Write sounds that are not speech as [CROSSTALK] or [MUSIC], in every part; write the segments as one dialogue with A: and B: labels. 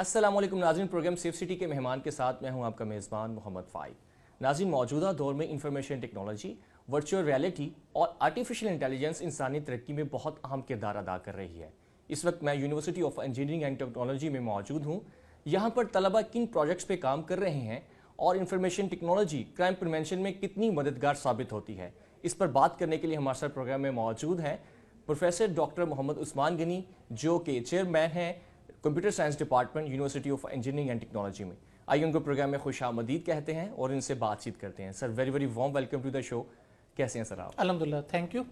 A: असलम नाजिन programme safe city के मेहमान के साथ मैं हूं आपका मेज़बान मोहम्मद फ़ाइद नाजिन मौजूदा दौर में इंफॉर्मेशन टेक्नोलॉजी वर्चुअल रियलिटी और आर्टिफिशियल इंटेलिजेंस इंसानी तरक्की में बहुत अहम किरदार अदा कर रही है इस वक्त मैं university of engineering and technology में मौजूद हूँ यहाँ पर तलबा किन प्रोजेक्ट्स पर काम कर रहे हैं और इन्फॉर्मेशन टेक्नोलॉजी क्राइम प्रिवेंशन में कितनी मददगार साबित होती है इस पर बात करने के लिए हमारे साथ प्रोग्राम में मौजूद हैं प्रोफेसर डॉक्टर मोहम्मद उस्मान गनी जो के चेयरमैन हैं computer science department university of engineering and technology में आइए उनको प्रोग्राम में खुश आमदीद कहते हैं और इनसे बातचीत करते हैं sir very very warm welcome to the show कैसे हैं सर आप
B: अलहमदिल्ला थैंक यू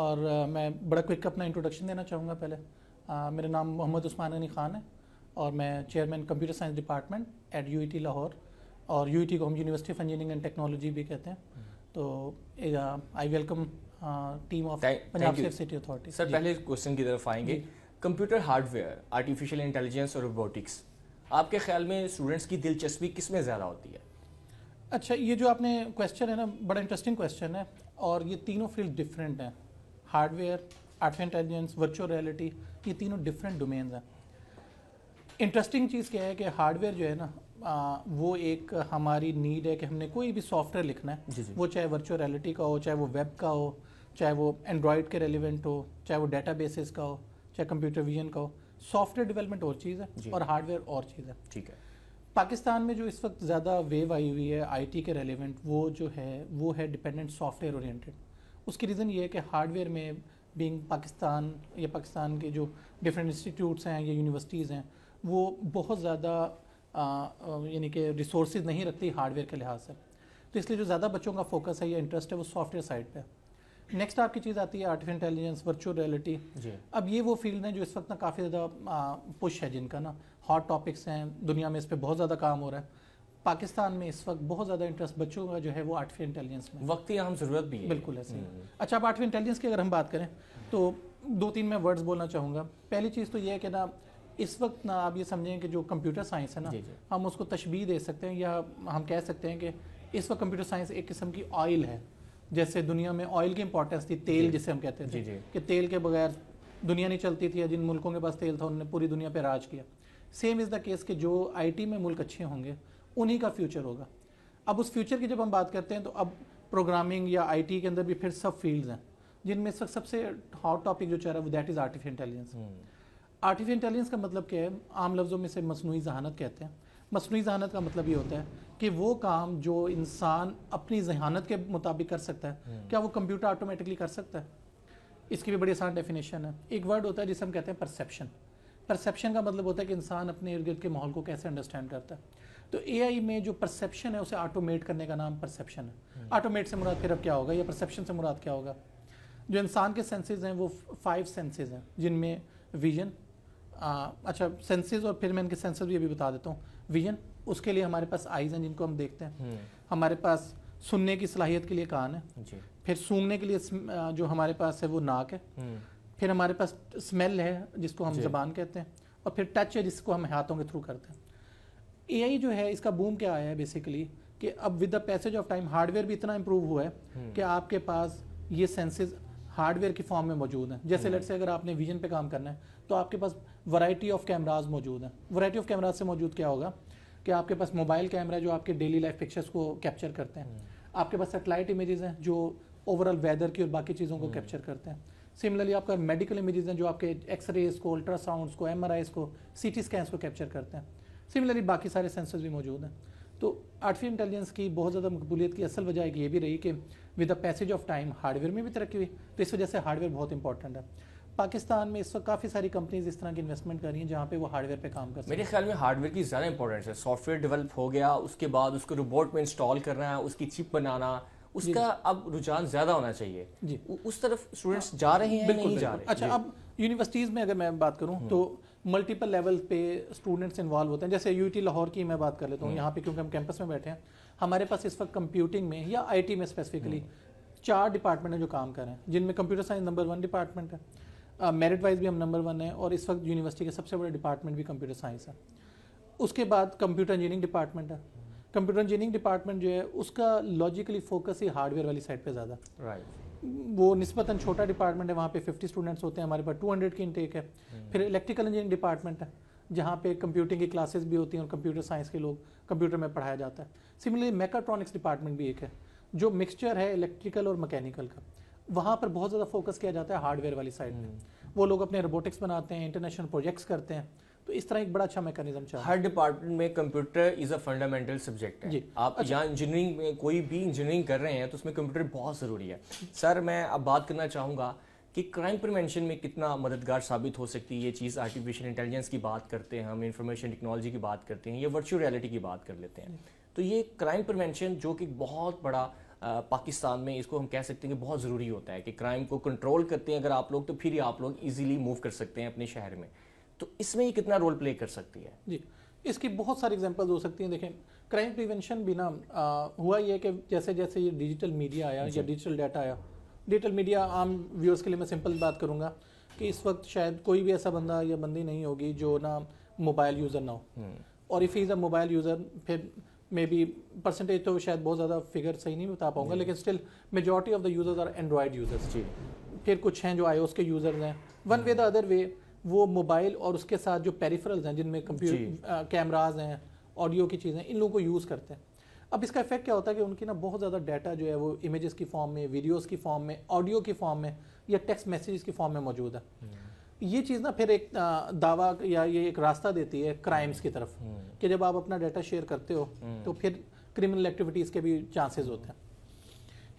B: और uh, मैं बड़ा क्विक अपना इंट्रोडक्शन देना चाहूँगा पहले uh, मेरा नाम मोहम्मद उस्मान अली खान है और मैं chairman computer science department at U Lahore और यू e को हम university of engineering and technology भी कहते हैं तो I welcome team of
A: Punjab state city authority sir पहले क्वेश्चन की तरफ आएंगे कंप्यूटर हार्डवेयर आर्टिफिशियल इंटेलिजेंस और रोबोटिक्स आपके ख्याल में स्टूडेंट्स की दिलचस्पी किस में ज़्यादा होती है
B: अच्छा ये जो आपने क्वेश्चन है ना बड़ा इंटरेस्टिंग क्वेश्चन है और ये तीनों फील्ड डिफरेंट हैं hardware artificial intelligence virtual reality ये तीनों डिफरेंट डोमेन्स हैं इंटरेस्टिंग चीज़ क्या है कि हार्डवेयर जो है ना आ, वो एक हमारी नीड है कि हमने कोई भी सॉफ्टवेयर लिखना है जी जी। वो चाहे वर्चुअल रियलिटी का हो चाहे वो वेब का हो चाहे वो एंड्रॉयड के रेलिवेंट हो चाहे वो डेटा बेसिस का हो चाहे कंप्यूटर विजन का हो सॉफ्टवेयर डेवलपमेंट और चीज़ है और हार्डवेयर और चीज़ है ठीक है पाकिस्तान में जो इस वक्त ज़्यादा वेव आई हुई है आईटी के रेलिवेंट वो जो है वो है डिपेंडेंट सॉफ्टवेयर ओरिएंटेड उसकी रीज़न ये है कि हार्डवेयर में बींग पाकिस्तान या पाकिस्तान के जो डिफरेंट इंस्टीट्यूट्स हैं या यूनिवर्सिटीज़ हैं वो बहुत ज़्यादा यानी कि रिसोर्स नहीं रखती हार्डवेयर के लिहाज से तो इसलिए जो ज़्यादा बच्चों का फोकस है या इंटरेस्ट है वो सॉफ्टवेयर साइड पर नेक्स्ट आपकी चीज़ आती है आर्टिफिशियल इंटेलिजेंस वर्चुअल रियलिटी अब ये वो फील्ड है जो इस वक्त ना काफ़ी ज़्यादा पुश है जिनका ना हॉट टॉपिक्स हैं दुनिया में इस पर बहुत ज़्यादा काम हो रहा है पाकिस्तान में इस वक्त बहुत ज़्यादा इंटरेस्ट बच्चों का जो है वो आर्टिफिशियल इंटेलिजेंस में वक्त की हम ज़रूरत भी है बिल्कुल ऐसे हम्म। अच्छा अब आर्टिफिशियल इंटेलिजेंस की अगर हम बात करें तो दो तीन मैं वर्ड्स बोलना चाहूँगा पहली चीज़ तो ये है कि ना इस वक्त ना आप ये समझें कि जो कंप्यूटर साइंस है ना हम उसको तशबी दे सकते हैं या हम कह सकते हैं कि इस वक्त कंप्यूटर साइंस एक किस्म की ऑयल है जैसे दुनिया में ऑयल की इंपॉर्टेंस थी तेल जिसे हम कहते थे कि तेल के बगैर दुनिया नहीं चलती थी जिन मुल्कों के पास तेल था उन्होंने पूरी दुनिया पर राज किया सेम इज़ द केस कि जो आईटी में मुल्क अच्छे होंगे उन्हीं का फ्यूचर होगा अब उस फ्यूचर की जब हम बात करते हैं तो अब प्रोग्रामिंग या आईटी के अंदर भी फिर सब फील्ड्स हैं जिनमें से सबसे हॉट टॉपिक जो चल रहा है वो that is artificial intelligence artificial intelligence का मतलब क्या है आम लफ्ज़ों में से मसनू जहानत कहते हैं मसनू जहानत का मतलब ये होता है कि वो काम जो इंसान अपनी जहानत के मुताबिक कर सकता है हम्म। क्या वो कंप्यूटर ऑटोमेटिकली कर सकता है इसकी भी बड़ी आसान डेफिनेशन है एक वर्ड होता है जिसे हम कहते हैं परसेप्शन परसेप्शन का मतलब होता है कि इंसान अपने इर्द गिर्द के माहौल को कैसे अंडरस्टैंड करता है तो ए में जो परसेप्शन है उसे ऑटोमेट करने का नाम परसेप्शन है ऑटोमेट हम्म। से मुराद फिर अब क्या होगा या परसेप्शन से मुराद क्या होगा जो इंसान के सेंसेज हैं वो फाइव सेंसेज हैं जिनमें विजन अच्छा सेंसेज और फिर मैं इनके सेंसेज भी अभी बता देता हूँ विजन उसके लिए हमारे पास आइज हैं जिनको हम देखते हैं हम्म। हमारे पास सुनने की सलाहियत के लिए कान है फिर सूंघने के लिए जो हमारे पास है वो नाक है हम्म। फिर हमारे पास स्मेल है जिसको हम जबान कहते हैं और फिर टच है जिसको हम हाथों के थ्रू करते हैं आई जो है इसका बूम क्या आया है बेसिकली कि अब with the passage of time hardware भी इतना इम्प्रूव हुआ है हम्म। कि आपके पास ये सेंसेज हार्डवेयर के फॉर्म में मौजूद हैं जैसे लट से अगर आपने विजन पे काम करना है तो आपके पास वैरायटी ऑफ कैमराज मौजूद हैं वैरायटी ऑफ कैमराज से मौजूद क्या होगा कि आपके पास मोबाइल कैमरा जो आपके डेली लाइफ पिक्चर्स को कैप्चर करते हैं हम्म। आपके पास सेटेलाइट इमेजेस हैं जो ओवरऑल वेदर की और बाकी चीज़ों को कैप्चर हम्म। करते हैं सिमिलरली आपका मेडिकल इमेजेस हैं जो आपके एक्सरेज को अल्ट्रासाउंड को एम को सी टी स्कैंस को कैप्चर करते हैं सिमिलरली बाकी सारे सेंसर्स भी मौजूद हैं तो आर्टिफिशियल इंटेलिजेंस की बहुत ज़्यादा मकबूलियत की असल वजह ये भी रही कि with the passage of time hardware में भी तरक्की हुई तो इस वजह से हार्डवेयर बहुत इंपॉर्टेंट है पाकिस्तान में इस वक्त काफ़ी सारी कंपनीज इस तरह की इन्वेस्टमेंट कर रही हैं जहाँ पे वो हार्डवेयर पे काम कर मेरे
A: ख्याल में हार्डवेयर की ज़्यादा इंपॉर्टेंस है सॉफ्टवेयर डेवलप हो गया उसके बाद उसको रोबोट में इंस्टॉल करना उसकी चिप बनाना उसका अब रुझान ज़्यादा होना चाहिए जी उस तरफ स्टूडेंट्स जा रहे हैं बिल्कुल जा रहे हैं अच्छा अब यूनिवर्सिटीज़ में अगर मैं बात करूँ हम्म। तो मल्टीपल लेवल
B: पे स्टूडेंट्स इन्वॉल्व होते हैं जैसे यू लाहौर की मैं बात कर लेता हूँ हम्म। यहाँ पे क्योंकि हम कैंपस में बैठे हैं हमारे पास इस वक्त कंप्यूटिंग में या आईटी में स्पेसिफिकली हम्म। चार डिपार्टमेंट हैं जो काम कर रहे हैं जिनमें computer science number one department है मेरिट uh, वाइज भी हम नंबर वन है और इस वक्त यूनिवर्सिटी का सबसे बड़ा डिपार्टमेंट भी कंप्यूटर साइंस है उसके बाद कंप्यूटर इंजीनियरिंग डिपार्टमेंट है कंप्यूटर इंजीनियरिंग डिपार्टमेंट जो है उसका लॉजिकली फोकस ही हार्डवेयर वाली साइड पर ज़्यादा राइट right. वो नस्बता छोटा डिपार्टमेंट है वहाँ पे 50 स्टूडेंट्स होते हैं हमारे पास 200 की इनटेक है hmm. फिर इलेक्ट्रिकल इंजीनियरिंग डिपार्टमेंट है जहाँ पे कंप्यूटिंग की क्लासेस भी होती हैं और कंप्यूटर साइंस के लोग कंप्यूटर में पढ़ाया जाता है सिमिलरली मेकाट्रॉनिक्स डिपार्टमेंट भी एक है जो मिक्सचर है इलेक्ट्रिकल और मैकेनिकल का वहाँ पर बहुत ज़्यादा फोकस किया जाता है हार्डवेयर वाली साइड में हम्म। वो लोग अपने रोबोटिक्स बनाते हैं इंटरनेशनल प्रोजेक्ट्स करते हैं तो इस तरह एक बड़ा अच्छा मैकेनिज्म चाहिए हर
A: डिपार्टमेंट में computer is a fundamental subject है आप अच्छा। यहाँ इंजीनियरिंग में कोई भी इंजीनियरिंग कर रहे हैं तो उसमें कंप्यूटर बहुत ज़रूरी है सर मैं अब बात करना चाहूंगा कि क्राइम प्रिवेंशन में कितना मददगार साबित हो सकती है ये चीज़ आर्टिफिशियल इंटेलिजेंस की बात करते हैं हम इंफॉर्मेशन टेक्नोलॉजी की बात करते हैं या वर्चुअल रियलिटी की बात कर लेते हैं तो ये क्राइम प्रिवेंशन जो कि बहुत बड़ा पाकिस्तान में इसको हम कह सकते हैं कि बहुत ज़रूरी होता है कि क्राइम को कंट्रोल करते हैं अगर आप लोग तो फिर ही आप लोग इजीली मूव कर सकते हैं अपने शहर में तो इसमें ये कितना रोल प्ले कर सकती है
B: जी इसकी बहुत सारी एग्जांपल्स हो सकती हैं देखें क्राइम प्रिवेंशन बिना हुआ ये कि जैसे जैसे ये डिजिटल मीडिया आया या डिजिटल डाटा आया डिजिटल मीडिया आम व्यूअर्स के लिए मैं सिंपल बात करूँगा कि इस वक्त शायद कोई भी ऐसा बंदा या बंदी नहीं होगी जो ना मोबाइल यूज़र ना हो हम्म। और if is a mobile user फिर मे बी परसेंटेज तो शायद बहुत ज़्यादा फिगर सही नहीं बता पाऊंगा लेकिन still majority of the users are Android users जी फिर कुछ हैं जो आई के यूज़र्स हैं one way the other way वो मोबाइल और उसके साथ जो पेरिफरल्स हैं जिनमें कंप्यूटर कैमराज हैं ऑडियो की चीज़ें इन लोगों को यूज़ करते हैं अब इसका इफेक्ट क्या होता है कि उनकी ना बहुत ज़्यादा डाटा जो है वो इमेजेस की फॉर्म में वीडियोस की फॉर्म में ऑडियो की फॉर्म में या टेक्स्ट मैसेजेस की फॉर्म में मौजूद है हम्म। ये चीज़ ना फिर एक दावा या ये एक रास्ता देती है क्राइम्स की तरफ हम्म। कि जब आप अपना डाटा शेयर करते हो हम्म। तो फिर क्रिमिनल एक्टिविटीज़ के भी चांसेस होते हैं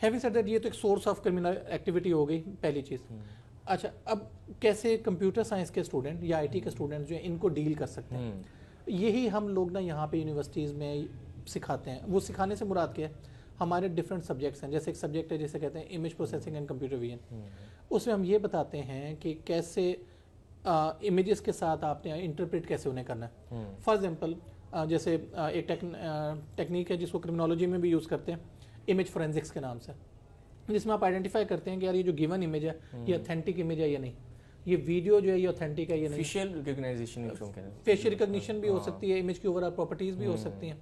B: हैवी सेट दैट ये तो एक सोर्स ऑफ क्रिमिनल एक्टिविटी हो गई पहली चीज़ हम्म। अच्छा अब कैसे कंप्यूटर साइंस के स्टूडेंट या आईटी के स्टूडेंट जो हैं इनको डील कर सकते हैं यही हम लोग ना यहाँ पे यूनिवर्सिटीज़ में सिखाते हैं वो सिखाने से मुराद क्या है हमारे डिफरेंट सब्जेक्ट्स हैं जैसे एक सब्जेक्ट है जैसे कहते हैं image processing and computer vision उसमें हम ये बताते हैं कि कैसे इमेजेस के साथ आपने इंटरप्रेट कैसे उन्हें करना है फॉर एग्जाम्पल हम्म। जैसे एक टेक्निक है जिसको क्रिमिनोलॉजी में भी यूज़ करते हैं इमेज फोरेंसिक्स के नाम से जिसमें आप आइडेंटिफाई करते हैं कि यार ये जो गिवन इमेज है ये ऑथेंटिक हम्म। इमेज है या नहीं ये वीडियो जो है ये ऑथेंटिक है ये नहीं
A: फेशियल रिकॉग्निशन हाँ। भी हो सकती है इमेज की ओवरऑल प्रॉपर्टीज भी हो हम्म। सकती हैं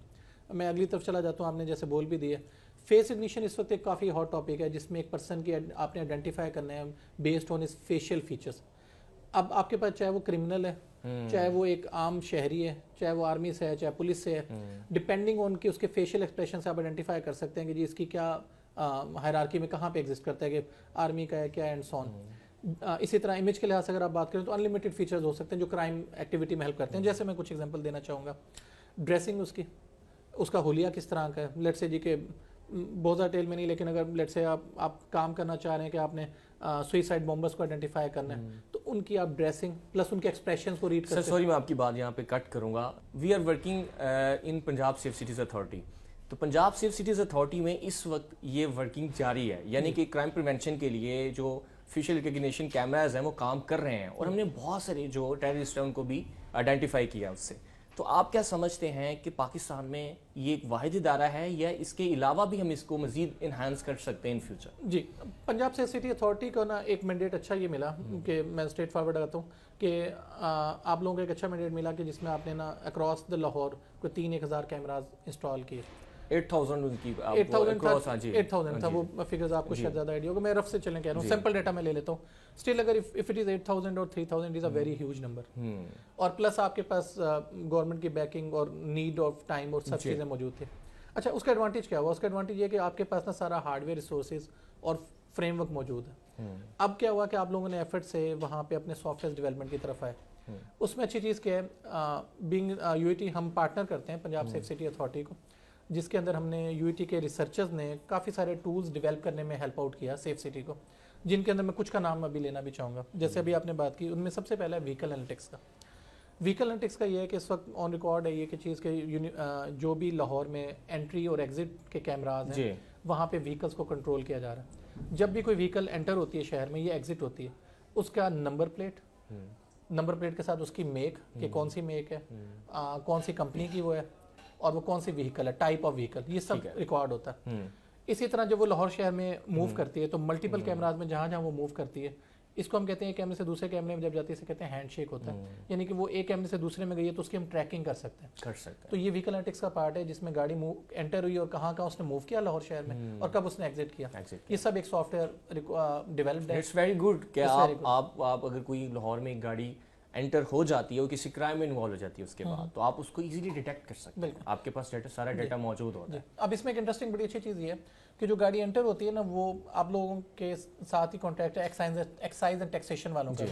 B: मैं अगली तरफ चला जाता हूँ आपने जैसे बोल भी दिया फेस रिकग्निशन इस वक्त एक काफ़ी हॉट टॉपिक है जिसमें एक पर्सन की आपने आइडेंटिफाई करना है बेस्ड ऑन इस फेशियल फीचर्स अब आपके पास चाहे वो क्रिमिनल है हम्म। चाहे वो एक आम शहरी है चाहे वो आर्मी से है चाहे पुलिस से है डिपेंडिंग हम्म। ऑन कि उसके फेशियल एक्सप्रेशन से आप आइडेंटिफाई कर सकते हैं कि जी इसकी क्या हायरार्की में कहाँ पे एग्जिस्ट करता है कि आर्मी का है क्या एंड सॉन
A: हम्म।
B: इसी तरह इमेज के लिहाज से अगर आप बात करें तो अनलिमिटेड फीचर्स हो सकते हैं जो क्राइम एक्टिविटी में हेल्प करते हैं जैसे मैं कुछ एग्जाम्पल देना चाहूँगा ड्रेसिंग उसकी उसका हुलिया किस तरह का है लेट से जी के
A: बहुत
B: ज़्यादा टेल में नहीं लेकिन अगर लेट से आप आप काम करना चाह रहे हैं कि आपने सुइसाइड बॉम्बर्स को आइडेंटिफाई करना है हम्म। तो उनकी आप ड्रेसिंग प्लस उनके एक्सप्रेशन को रीड सॉरी
A: मैं आपकी बात यहाँ पे कट करूँगा we are working in Punjab safe cities authority तो पंजाब सेफ सिटीज़ अथॉरिटी में इस वक्त ये वर्किंग जारी है यानी कि क्राइम प्रिवेंशन के लिए जो फेशियल रिकग्निशन कैमराज हैं वो काम कर रहे हैं और हम्म। हमने बहुत सारे जो टेररिस्ट हैं उनको भी आइडेंटिफाई किया उससे तो आप क्या समझते हैं कि पाकिस्तान में ये एक वाद इदारा है या इसके अलावा भी हम इसको मजीद इन्हांस कर सकते हैं इन फ्यूचर
B: जी पंजाब से सिटी अथॉरिटी को ना एक मैंडेट अच्छा ये मिला हम्म। कि मैं स्ट्रेट फॉरवर्ड आता हूँ कि आप लोगों को एक अच्छा मैंडेट मिला कि जिसमें आपने ना अक्रॉस द लाहौर को तीन एक हज़ार कैमराज इंस्टॉल किए
A: एट थाउजेंड उनकी एट थाउजेंड एट थाउजेंड था हाँ हाँ वो फिगर्स आपको शायद ज़्यादा
B: आइडिया होगा मैं रफ से चलें कह रहा हूँ सिंपल डाटा मैं ले लेता हूँ स्टिल अगर if if it is eight thousand और three thousand is a very huge number और प्लस आपके पास गवर्नमेंट uh, की बैकिंग और नीड ऑफ टाइम और सब चीज़ें मौजूद थे अच्छा उसका एडवांटेज क्या हुआ उसका एडवांटेज ये कि आपके पास ना सारा हार्डवेयर रिसोर्सेज और फ्रेमवर्क मौजूद है hmm. अब क्या हुआ कि आप लोगों ने एफर्ट से वहाँ पे अपने सॉफ्टवेयर डेवलपमेंट की तरफ आए hmm. उसमें अच्छी चीज़ क्या है बींग uh, यू uh, हम पार्टनर करते हैं पंजाब सेफ सिटी अथॉरिटी को जिसके अंदर हमने यू e के रिसर्चर्स ने काफ़ी सारे टूल्स डेवलप करने में हेल्प आउट किया सेफ सिटी को जिनके अंदर मैं कुछ का नाम अभी लेना भी चाहूँगा जैसे अभी आपने बात की उनमें सबसे पहला व्हीकल एनालिटिक्स का व्हीकल एनालिटिक्स का ये है कि इस वक्त ऑन रिकॉर्ड है ये कि चीज़ के जो भी लाहौर में एंट्री और एग्जिट के कैमराज हैं वहाँ पे व्हीकल्स को कंट्रोल किया जा रहा है जब भी कोई व्हीकल एंटर होती है शहर में ये एग्जिट होती है उसका नंबर प्लेट नंबर प्लेट के साथ उसकी मेक कि हम्म। कौन सी मेक है आ, हम्म। कौन सी कंपनी की वो है और वो कौन सी व्हीकल है टाइप ऑफ व्हीकल ये सब रिकॉर्ड होता है हम्म। इसी तरह जब वो लाहौर शहर में मूव हम्म। करती है तो मल्टीपल हम्म। कैमराज में जहाँ जहाँ वो मूव करती है इसको हम कहते हैं कैमरे से दूसरे कैमरे में जब जाती है इसे कहते हैं हैंडशेक होता है यानी कि वो एक कैमरे से दूसरे में गई है तो उसकी हम ट्रैकिंग कर सकते हैं कर सकते हैं तो ये व्हीकल एंटिक्स का पार्ट है जिसमें गाड़ी मूव एंटर हुई और कहाँ कहाँ उसने मूव किया लाहौर शहर में और कब उसने एग्जिट किया ये सब एक सॉफ्टवेयर डेवलप्ड है इट्स वेरी गुड आप,
A: आप अगर कोई लाहौर में एक गाड़ी एंटर हो जाती है वो किसी क्राइम में इन्वॉल्व हो जाती है उसके हम्म। बाद तो आप उसको इजीली डिटेक्ट कर सकते हैं आपके पास डेटा सारा डेटा मौजूद होता है
B: अब इसमें एक इंटरेस्टिंग बड़ी अच्छी चीज़ ये है कि जो गाड़ी एंटर होती है ना वो आप लोगों के साथ ही है एक्साइज एंड टैक्सेशन वालों का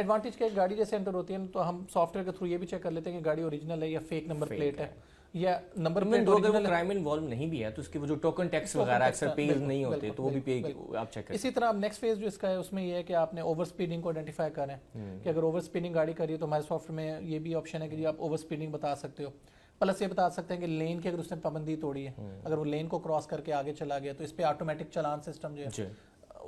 B: एडवांटेज क्या है गाड़ी जैसे एंटर होती है तो हम सॉफ्टवेयर के थ्रू ये भी चेक कर लेते
A: हैं कि गाड़ी ओरिजिनल
B: है या फेक नंबर प्लेट है
A: या नंबर प्लेट क्राइम इन्वॉल्व नहीं भी है तो उसके वो जो टोकन टैक्स वगैरह अक्सर पे नहीं होते तो वो भी पे आप चेक करें इसी
B: तरह आप नेक्स्ट फेज जो इसका है उसमें ये है कि आपने ओवर स्पीडिंग को आइडेंटिफाई करें हम्म। कि अगर ओवर स्पीडिंग गाड़ी करिए तो हमारे सॉफ्टवेयर में ये भी ऑप्शन है कि आप ओवर स्पीडिंग बता सकते हो प्लस ये बता सकते हैं कि लेन की अगर उसने पाबंदी तोड़ी है हम्म। अगर वो लेन को क्रॉस करके आगे चला गया तो इस पे ऑटोमेटिक चलान सिस्टम जो है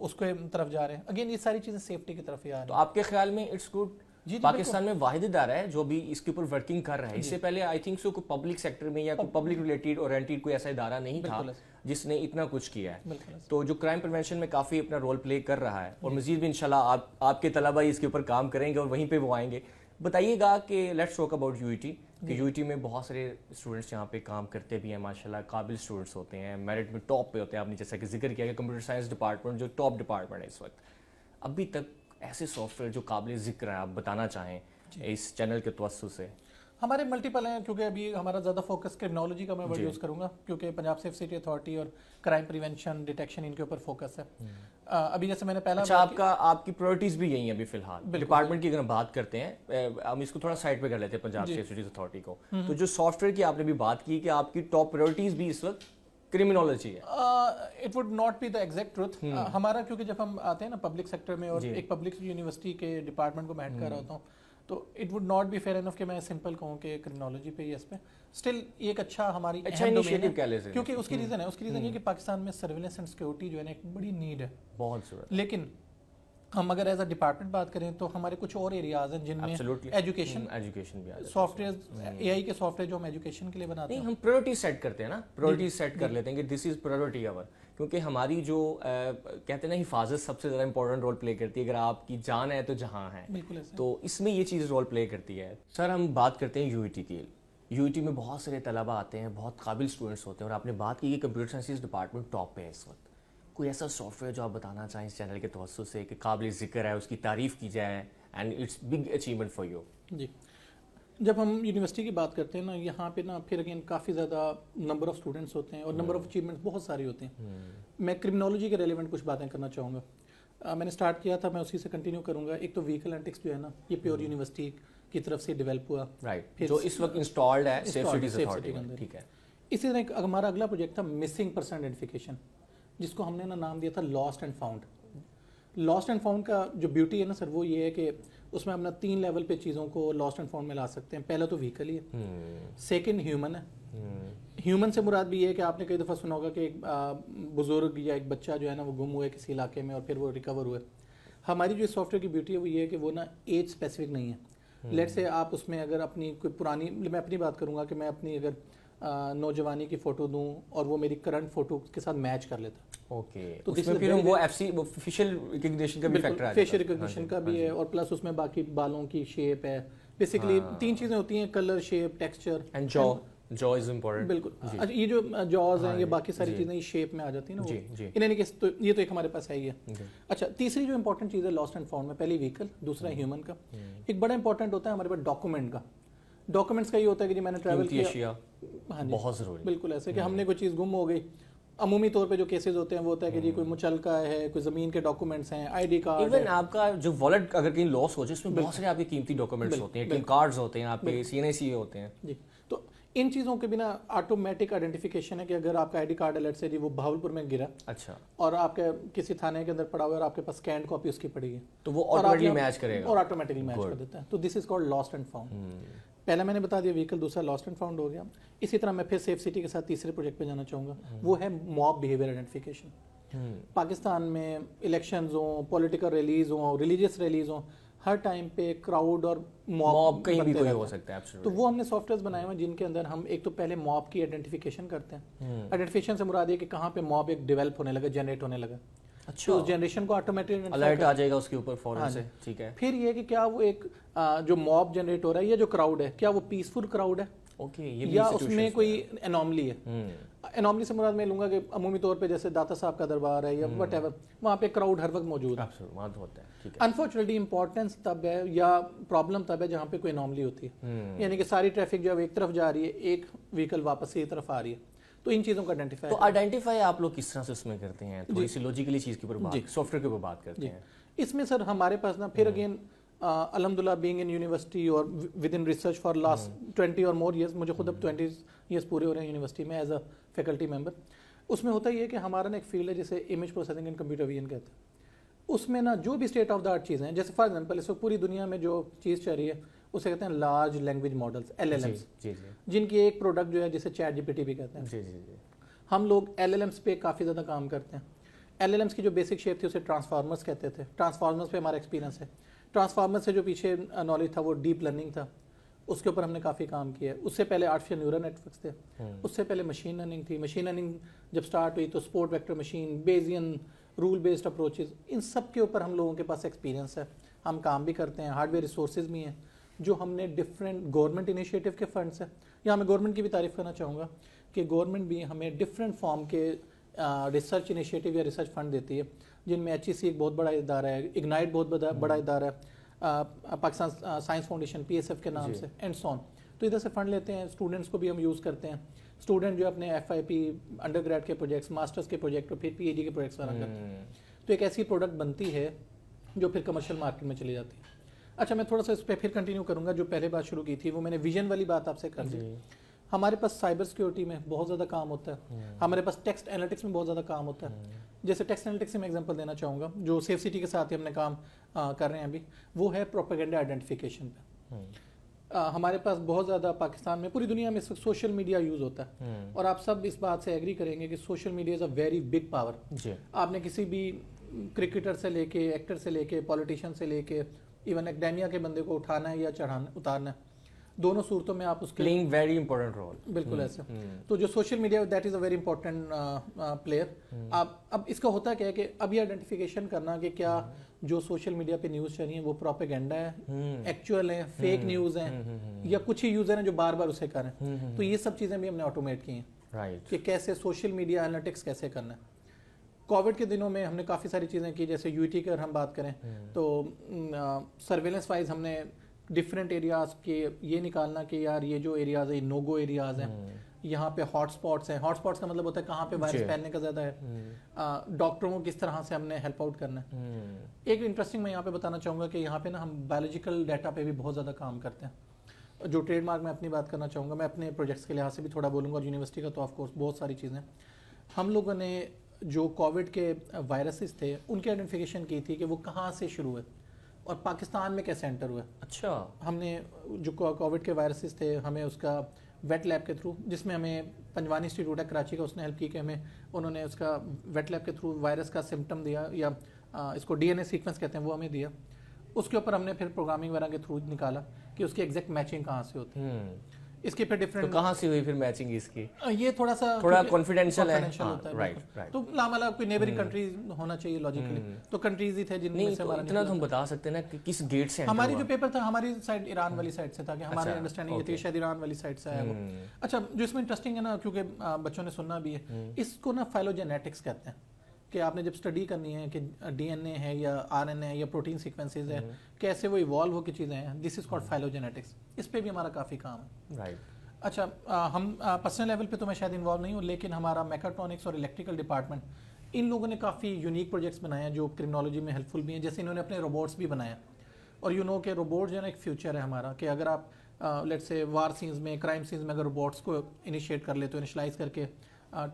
B: उसके तरफ जा रहे हैं अगेन ये सारी चीज़ें सेफ्टी की तरफ ही आ रही है
A: तो आपके ख्याल में इट्स गुड तो पाकिस्तान में वाहिद इदारा है जो भी इसके ऊपर वर्किंग कर रहा है इससे पहले आई थिंक सो कोई पब्लिक सेक्टर में या कोई पब्लिक रिलेटेड ओरिएंटेड कोई ऐसा इदारा नहीं था जिसने इतना कुछ किया है तो जो क्राइम प्रिवेंशन में काफ़ी अपना रोल प्ले कर रहा है और मजीद भी इनशाला आप आपके तलबा इसके ऊपर काम करेंगे और वहीं पर वो आएंगे बताइएगा कि लेट्स टॉक अबाउट यू कि यू e में बहुत सारे स्टूडेंट्स यहाँ पे काम करते भी हैं माशाल्लाह काबिल स्टूडेंट्स होते हैं मेरिट में टॉप पे होते हैं आपने जैसा कि जिक्र किया कि कंप्यूटर साइंस डिपार्टमेंट जो टॉप डिपार्टमेंट है इस वक्त अभी तक ऐसे सॉफ्टवेयर जो काबिल जिक्र हैं आप बताना चाहें इस चैनल के तवसु से
B: हमारे मल्टीपल हैं क्योंकि अभी हमारा ज़्यादा फोकस क्रिमिनोलॉजी का मैं वर्ड यूज़ करूँगा क्योंकि पंजाब सेफ सिटी अथॉरिटी और क्राइम प्रिवेंशन डिटेक्शन इनके ऊपर फोकस है हम्म। अभी जैसे मैंने पहला अच्छा आपका
A: आपकी प्रायोरिटीज़ भी यही है अभी फिलहाल डिपार्टमेंट की अगर हम बात करते हैं हम इसको थोड़ा साइड पे कर लेते हैं पंजाब सेफ सिटी अथॉरिटी को हम्म। तो जो सॉफ्टवेयर की आपने भी बात की कि आपकी टॉप प्रायोरिटीज़ भी इस वक्त क्रिमिनोलॉजी
B: है it would not be the exact truth हमारा क्योंकि जब हम आते हैं ना पब्लिक सेक्टर में और एक पब्लिक यूनिवर्सिटी के डिपार्टमेंट को मैं हेड कर रहा हम्म। हूँ तो it would not be fair enough कि मैं सिंपल कहूँ कि क्रिमिनोलॉजी पे ही इस पे स्टिल एक अच्छा हमारी अच्छा इनिशिएटिव क्या ले क्योंकि उसकी रीजन हम्म। है उसकी रीजन ये कि हम्म। पाकिस्तान में सर्विलेंस एंड सिक्योरिटी जो है ना एक बड़ी नीड है बहुत लेकिन हम अगर एज अ डिपार्टमेंट बात करें तो हमारे कुछ और एरियाज हैं जिनमें एजुकेशन
A: एजुकेशन हम्म, भी
B: सॉफ्टवेयर हम्म। एआई के सॉफ्टवेयर जो हम एजुकेशन के लिए बनाते हैं हम
A: प्रायोरिटी सेट करते हैं ना प्रायोरिटी सेट कर लेते हैं कि दिस इज प्रायोरिटी आवर क्योंकि हमारी जो आ, कहते हैं ना हिफाजत सबसे ज़्यादा इंपॉर्टेंट रोल प्ले करती है अगर आपकी जान है तो जहाँ है तो इसमें ये चीज़ रोल प्ले करती है सर हम बात करते हैं यू की यू में बहुत सारे तलबा आते हैं बहुत काबिल स्टूडेंट्स होते हैं और आपने बात की कि कंप्यूटर साइंस डिपार्टमेंट टॉप पे है इस वक्त कोई ऐसा सॉफ्टवेयर जो आप बताना चाहें इस चैनल के तवसु से कि काबिल ज़िक्र है उसकी तारीफ़ की जाए and it's big achievement for you
B: जी जब हम यूनिवर्सिटी की बात करते हैं ना यहाँ पे ना फिर अगेन काफ़ी ज़्यादा नंबर ऑफ़ स्टूडेंट्स होते हैं और नंबर ऑफ़ अचीवमेंट्स बहुत सारे होते हैं हम्म। मैं क्रिमिनोलॉजी के रेलिवेंट कुछ बातें करना चाहूँगा मैंने स्टार्ट किया था मैं उसी से कंटिन्यू करूँगा एक तो व्हीकल एंटिक्स जो है ना ये प्योर हम्म। यूनिवर्सिटी की तरफ से डेवलप हुआ राइट right. जो इस वक्त इंस्टॉल्ड है ठीक है इसी तरह हमारा अगला प्रोजेक्ट था मिसिंग पर्सन आइडेंटिफिकेशन जिसको हमने ना नाम दिया था lost and found lost and found का जो ब्यूटी है ना सर वो ये है कि उसमें हम ना तीन लेवल पे चीज़ों को लॉस्ट एंड फाउंड में ला सकते हैं पहला तो व्हीकल ही
A: है
B: सेकेंड हम्म। ह्यूमन है ह्यूमन से मुराद भी ये है कि आपने कई दफ़ा सुना होगा कि एक बुज़ुर्ग या एक बच्चा जो है ना वो गुम हुआ है किसी इलाके में और फिर वो रिकवर हुए हमारी जो सॉफ्टवेयर की ब्यूटी है वो ये है कि वो ना एज स्पेसिफिक नहीं है लेट हम्म। से आप उसमें अगर अपनी कोई पुरानी मैं अपनी बात करूँगा कि मैं अपनी अगर नौजवानी की फ़ोटो दूँ और वो मेरी करंट फ़ोटो के साथ मैच कर लेता ओके तो उसमें फिर वो एफसी वो
A: फेशियल रिकग्निशन का भी फैक्टर फेशियल रिकग्निशन का भी
B: हाँ है और प्लस उसमें बाकी बालों की शेप है बेसिकली हाँ। तीन चीज़ें होती हैं colour shape texture and jaw
A: jaw is important बिल्कुल अच्छा ये जो जॉज हाँ ये बाकी सारी चीज़ें
B: शेप में आ जाती है ना जी जी तो ये तो एक हमारे पास है ही है अच्छा तीसरी जो इम्पोर्टेंट चीज़ है लॉस्ट एंड फाउंड में पहली व्हीकल दूसरा ह्यूमन का हम्म। एक बड़ा इंपॉर्टेंट होता है हमारे पास डॉक्यूमेंट का डॉक्यूमेंट्स का ये होता है कि जी मैंने ट्रैवल किया हाँ जी बहुत ज़रूरी बिल्कुल ऐसे कि हम्म। हमने कोई चीज़ गुम हो गई अमूमी तौर पे जो केसेस होते हैं वो होता है कि जी कोई हम्म। मुचल का है कोई जमीन के डॉक्यूमेंट्स हैं आईडी कार्ड इवन
A: आपका जो वॉलेट अगर कहीं लॉस हो जाए उसमें बहुत सारे आपके कीमती डॉक्यूमेंट्स होते हैं कार्ड्स होते हैं आपके सी होते हैं जी
B: तो इन चीज़ों के बिना ऑटोमेटिक आइडेंटिफिकेशन है कि अगर आपका आईडी कार्ड अलर्ट से जी वो भावलपुर में गिरा अच्छा और आपके किसी थाने के अंदर पड़ा हुआ और आपके पास स्कैंड कॉपी उसकी पड़ी
A: है तो वो ऑटोमेटिकली मैच करेगा और ऑटोमेटिकली मैच कर देता है
B: तो this is called lost and found पहला मैंने बता दिया व्हीकल दूसरा लॉस्ट एंड फाउंड हो गया इसी तरह मैं फिर सेफ सिटी के साथ तीसरे प्रोजेक्ट पे जाना चाहूँगा वो हम्म। है मॉब बिहेवियर आइडेंटिफिकेशन पाकिस्तान में इलेक्शन हो पोलिटिकल रैलीज हो रिलीजियस रैलीज हो हर टाइम पे क्राउड और मॉब कहीं भी कोई हो
A: सकता है तो
B: वो हमने सॉफ्टवेयर बनाए हुए जिनके अंदर हम एक तो पहले मॉब की आइडेंटिफिकेशन करते हैं आइडेंटिफिकेशन हम्म। से मुराद ये कि कहाँ पे मॉब एक डेवलप होने लगा जनरेट होने लगा अच्छा तो जनरेशन को ऑटोमेटिक अलर्ट आ जाएगा
A: उसके ऊपर फॉरन हाँ से ठीक है
B: फिर ये कि क्या वो एक जो मॉब जनरेट हो रहा है या जो क्राउड है क्या वो पीसफुल क्राउड है ओके okay, ये या उसमें कोई एनॉमली है एनॉमली hmm। से मुराद मैं लूंगा कि अमूमी तौर पे जैसे दाता साहब का दरबार है या वट hmm। एवर वहाँ पे क्राउड हर वक्त मौजूद है
A: वहाँ तो होता है
B: अनफॉर्चुनेटली इंपॉर्टेंस तब है या प्रॉब्लम तब है जहाँ पे कोई एनॉमली होती है hmm। यानी कि सारी ट्रैफिक जो है एक तरफ जा रही है एक व्हीकल वापस एक तरफ आ रही है तो इन चीज़ों का आइडेंटिफाई तो
A: आइडेंटिफाई आप लोग किस तरह से उसमें करते हैं लॉजिकली चीज़ के ऊपर सॉफ्टवेयर के ऊपर बात करते हैं इसमें सर हमारे
B: पास ना फिर अगेन अलहमदुल्ला बींग इन यूनिवर्सिटी और with in research for last twenty और मोर ईयर्स मुझे खुद अब ट्वेंटी हम्म। ईयर्स पूरे हो रहे हैं यूनिवर्सिटी में एज अ फैकल्टी मेम्बर उसमें होता ही है कि हमारा ना एक फील्ड है जैसे image processing and computer vision कहते हैं उसमें ना जो भी स्टेट ऑफ द आर्ट चीज़ें हैं जैसे फॉर एग्जाम्पल इस वक्त पूरी दुनिया में जो चीज़ चल रही है उसे कहते हैं large language models L L Ms जिनकी एक प्रोडक्ट जो है जिसे चैट जीपीटी भी कहते हैं जी जी जी हम लोग एल एल एम्स पे काफ़ी ज़्यादा काम करते हैं एल एल एम्स की जो बेसिक शेप थी उसे ट्रांसफार्मर्स कहते थे ट्रांसफार्मर्स पे हमारा एक्सपीरियंस है ट्रांसफार्मर से जो पीछे नॉलेज था वो डीप लर्निंग था उसके ऊपर हमने काफ़ी काम किया है उससे पहले आर्टिफिशियल न्यूरल नेटवर्क्स थे हम्म। उससे पहले मशीन लर्निंग थी मशीन लर्निंग जब स्टार्ट हुई तो support vector machine Bayesian rule based approaches इन सब के ऊपर हम लोगों के पास एक्सपीरियंस है हम काम भी करते हैं हार्डवेयर रिसोर्सेज भी हैं जो हमने डिफरेंट गवर्नमेंट इनिशिएटिव के फंड्स हैं यहाँ मैं गवर्नमेंट की भी तारीफ करना चाहूँगा कि गवर्नमेंट भी हमें डिफरेंट फॉर्म के रिसर्च इनिशिएटिव या रिसर्च फंड देती है जिनमें एच e एक बहुत बड़ा इदारा है इग्नाइट बहुत हम्म। बड़ा इदारा है पाकिस्तान साइंस फाउंडेशन पी के नाम से एंड सॉन तो इधर से फंड लेते हैं स्टूडेंट्स को भी हम यूज़ करते हैं स्टूडेंट जो अपने F I P undergrad के प्रोजेक्ट्स मास्टर्स के प्रोजेक्ट और फिर पी के प्रोजेक्ट्स वगैरह करते हैं तो एक ऐसी प्रोडक्ट बनती है जो फिर कमर्शियल मार्केट में चली जाती है अच्छा मैं थोड़ा सा इस पर फिर कंटिन्यू करूंगा जो पहले बात शुरू की थी वो मैंने विजन वाली बात आपसे कर दी हमारे पास साइबर सिक्योरिटी में बहुत ज़्यादा काम होता है हम्म। हमारे पास टेक्स्ट एनालिटिक्स में बहुत ज़्यादा काम होता है हम्म। जैसे टेक्स्ट एनालिटिक्स से मैं एग्जांपल देना चाहूँगा जो सेफ सिटी के साथ ही हमने काम आ, कर रहे हैं अभी वो है प्रोपेगेंडा आइडेंटिफिकेशन पे हम्म। आ, हमारे पास बहुत ज़्यादा पाकिस्तान में पूरी दुनिया में इस वक्त सोशल मीडिया यूज़ होता है और आप सब इस बात से एग्री करेंगे कि social media is a very big power आपने किसी भी क्रिकेटर से लेके एक्टर से लेके पॉलिटिशियन से लेके इवन एक्डेमिया के बंदे को उठाना है या चढ़ाना उतारना है दोनों सूरतों में आप उसके
A: प्लेइंग वेरी इंपॉर्टेंट रोल बिल्कुल ऐसे hmm. Hmm.
B: तो जो social media that is a very important player आप अब इसका होता क्या है कि अब ये आइडेंटिफिकेशन करना कि क्या hmm. जो सोशल मीडिया पे न्यूज चल रही है वो प्रोपेगेंडा है एक्चुअल है फेक न्यूज है या कुछ ही यूजर है जो बार बार उसे करें तो ये सब चीजें भी हमने ऑटोमेट की हैं राइट कि कैसे सोशल मीडिया एनालिटिक्स कैसे करना है कोविड के दिनों में हमने काफ़ी सारी चीज़ें की जैसे यू की अगर हम बात करें हम्म। तो सर्वेलेंस वाइज हमने डिफरेंट एरियाज़ के ये निकालना कि यार ये जो एरियाज़ है नो गो एरियाज़ हैं हम्म। यहाँ पे हॉटस्पॉट्स हैं हॉटस्पॉट्स का मतलब होता है कहाँ पे वायरस फैलने का ज़्यादा
A: है
B: डॉक्टरों हम्म। को किस तरह से हमने हेल्प आउट करना है एक इंटरेस्टिंग मैं यहाँ पे बताना चाहूँगा कि यहाँ पे ना हम बायोलॉजिकल डाटा पे भी बहुत ज़्यादा काम करते हैं जो ट्रेडमार्क में अपनी बात करना चाहूँगा मैं अपने प्रोजेक्ट्स के लिहाज से भी थोड़ा बोलूँगा और यूनिवर्सिटी का तो ऑफकोर्स बहुत सारी चीज़ें हम लोगों ने जो कोविड के वायरसेस थे उनकी आइडेंटिफिकेशन की थी कि वो कहाँ से शुरू हुए और पाकिस्तान में कैसे एंटर हुए अच्छा हमने जो कोविड के वायरसेस थे हमें उसका वेट लैब के थ्रू जिसमें हमें पंजवानी इंस्टीट्यूट है कराची का उसने हेल्प की कि हमें उन्होंने उसका वेट लैब के थ्रू वायरस का सिम्टम दिया या इसको डीएनए सीक्वेंस कहते हैं वो हमें दिया उसके ऊपर हमने फिर प्रोग्रामिंग वगैरह के थ्रू निकाला कि उसकी एग्जैक्ट मैचिंग कहाँ से होती
A: है हम्म। इसकी फिर डिफरेंट तो कहाँ से हुई फिर मैचिंग इसकी ये थोड़ा सा थोड़ा कॉन्फिडेंशियल है हाँ, होता है राइट राइट तो लामाला कोई नेबरिंग कंट्रीज
B: हम्म। होना चाहिए लॉजिकली हम्म। तो कंट्रीज ही थे जिनमें से तो हमारा इतना तो हम
A: बता सकते हैं ना कि किस गेट से हमारी जो
B: पेपर था हमारी साइड ईरान हम्म। वाली साइड से था कि हमारी अंडरस्टैंडिंग अच्छा, ये थी शायद ईरान वाली साइड से है अच्छा जो इसमें इंटरेस्टिंग है ना क्योंकि बच्चों ने सुनना भी है इसको ना फाइलोजेनेटिक्स कहते हैं कि आपने जब स्टडी करनी है कि डीएनए है या आरएनए है या प्रोटीन सीक्वेंसेस है कैसे वो इवॉल्व होकर चीज़ें हैं दिस इज़ कॉल्ड फाइलोजेनेटिक्स इस पर भी हमारा काफ़ी काम है राइट अच्छा आ, हम पर्सनल लेवल पे तो मैं शायद इन्वॉल्व नहीं हूँ लेकिन हमारा मेकाट्रॉनिक्स और इलेक्ट्रिकल डिपार्टमेंट इन लोगों ने काफ़ी यूनिक प्रोजेक्ट्स बनाए हैं जो क्रिमिनोलॉजी में हेल्पफुल भी हैं जैसे इन्होंने अपने रोबोट्स भी बनाया और यू नो कि के रोबोट जो है ना एक फ्यूचर है हमारा कि अगर आप लेट से वार सीन्स में क्राइम सीन्स में अगर रोबोट्स को इनिशिएट कर लेते हो इनिशलाइज करके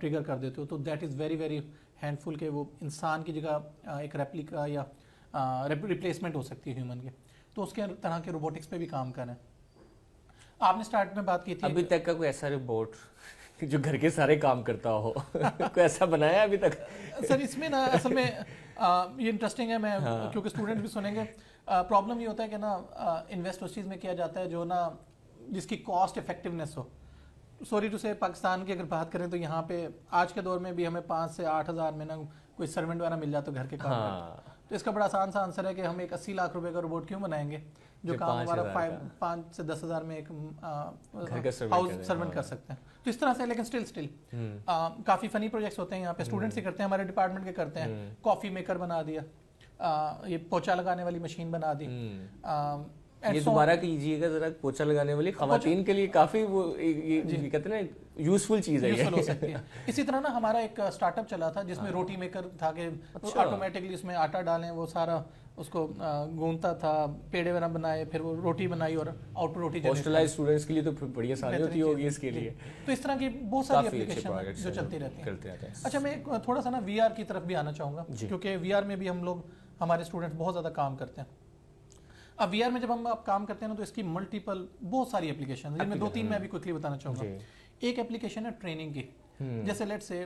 B: ट्रिगर कर देते हो तो that is very very handful के वो इंसान की जगह एक रेप्लिका या
A: रिप्लेसमेंट हो सकती है ह्यूमन के
B: तो उसके तरह के रोबोटिक्स पे भी काम रहे हैं
A: आपने स्टार्ट में बात की थी अभी तक का कोई ऐसा रोबोट [LAUGHS] जो घर के सारे काम करता हो [LAUGHS] कोई ऐसा बनाया अभी तक [LAUGHS] सर इसमें ना असल में
B: ये इंटरेस्टिंग है मैं हाँ। क्योंकि स्टूडेंट भी सुनेंगे प्रॉब्लम ये होता है कि ना इन्वेस्ट उस चीज़ में किया जाता है जो ना जिसकी कॉस्ट इफेक्टिवनेस हो सॉरी टू से पाकिस्तान की अगर बात करें तो यहाँ पे आज के दौर में भी हमें पाँच से आठ हज़ार में ना कोई सर्वेंट वगैरह मिल जाए तो घर के काम हाँ। तो इसका बड़ा आसान सा आंसर है कि हम एक अस्सी लाख रुपए का रोबोट क्यों बनाएंगे जो काम हमारा पाँच से दस हज़ार में एक हाउस सर्वेंट कर हाँ। सकते हैं तो इस तरह से लेकिन स्टिल स्टिल काफ़ी फनी प्रोजेक्ट्स होते हैं यहाँ पे स्टूडेंट्स ही हम्म। करते हैं हमारे डिपार्टमेंट के करते हैं कॉफ़ी हम्म। मेकर बना दिया आ, ये पोचा लगाने वाली मशीन बना दी हम्म।
A: ये दोबारा कीजिएगा जरा पोछा लगाने वाली खातन के लिए काफी वो ये कहते ना यूजफुल चीज है है
B: इसी तरह ना हमारा एक स्टार्टअप चला था जिसमें हाँ। रोटी मेकर था कि ऑटोमेटिकली अच्छा। उसमें आटा डालें वो सारा उसको गूंदता था पेड़े वगैरह बनाए फिर वो रोटी बनाई और आउट रोटी हॉस्टलाइज
A: स्टूडेंट्स के लिए तो बढ़िया सारी होती होगी इसके लिए
B: तो इस तरह की बहुत सारी एप्लीकेशन जो चलती रहती है अच्छा मैं थोड़ा सा ना वीआर की तरफ भी आना चाहूँगा क्योंकि वीआर में भी हम लोग हमारे स्टूडेंट्स बहुत ज़्यादा काम करते हैं अब वी में जब हम आप काम करते हैं ना तो इसकी मल्टीपल बहुत सारी एप्लीकेशन जिनमें दो तीन मैं हाँ। अभी क्विकली बताना चाहूंगा एक एप्लीकेशन है ट्रेनिंग की हम्म। जैसे लेट से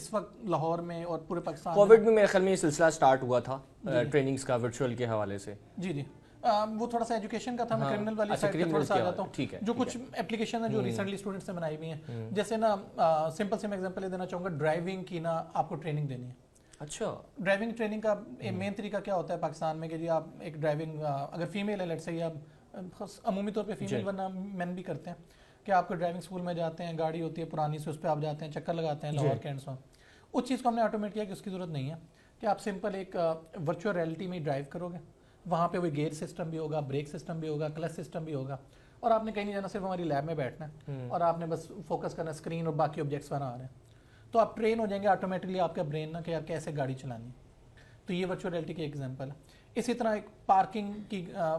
B: इस वक्त लाहौर में और पूरे पाकिस्तान कोविड
A: में मेरे ख्याल में ये सिलसिला स्टार्ट हुआ था ट्रेनिंग्स का वर्चुअल के हवाले से
B: जी जी वो थोड़ा सा एजुकेशन का था हाँ, मैं क्रिमिनल वाली साइड अच्छा, पे थोड़ा सा आ जाता हूँ जो कुछ एप्लीकेशन है जो रिसेंटली स्टूडेंट्स ने बनाई हुई है हम्म। जैसे ना सिंपल से मैं एग्जांपल देना चाहूँगा ड्राइविंग की ना आपको ट्रेनिंग देनी है अच्छा ड्राइविंग ट्रेनिंग का मेन हम्म। तरीका क्या होता है पाकिस्तान में कि जी आप एक ड्राइविंग अगर फीमेल है लेट से आप अमूमी तौर पे फीमेल बनना मैन भी करते हैं कि आपको ड्राइविंग स्कूल में जाते हैं गाड़ी होती है पुरानी से उस पर आप जाते हैं चक्कर लगाते हैं लाहौर कैंड उस चीज़ को हमने ऑटोमेट किया कि उसकी ज़रूरत नहीं है कि आप सिंपल एक वर्चुअल रियलिटी में ड्राइव करोगे वहाँ पे वो गेयर सिस्टम भी होगा ब्रेक सिस्टम भी होगा क्लच सिस्टम भी होगा और आपने कहीं नहीं जाना सिर्फ हमारी लैब में बैठना है हम्म। और आपने बस फोकस करना स्क्रीन और बाकी ऑब्जेक्ट्स बना रहे हैं तो आप ट्रेन हो जाएंगे ऑटोमेटिकली आपका ब्रेन ना कि यार कैसे गाड़ी चलानी तो ये वर्चुअल रियलिटी की एग्जाम्पल है इसी तरह एक पार्किंग की आ,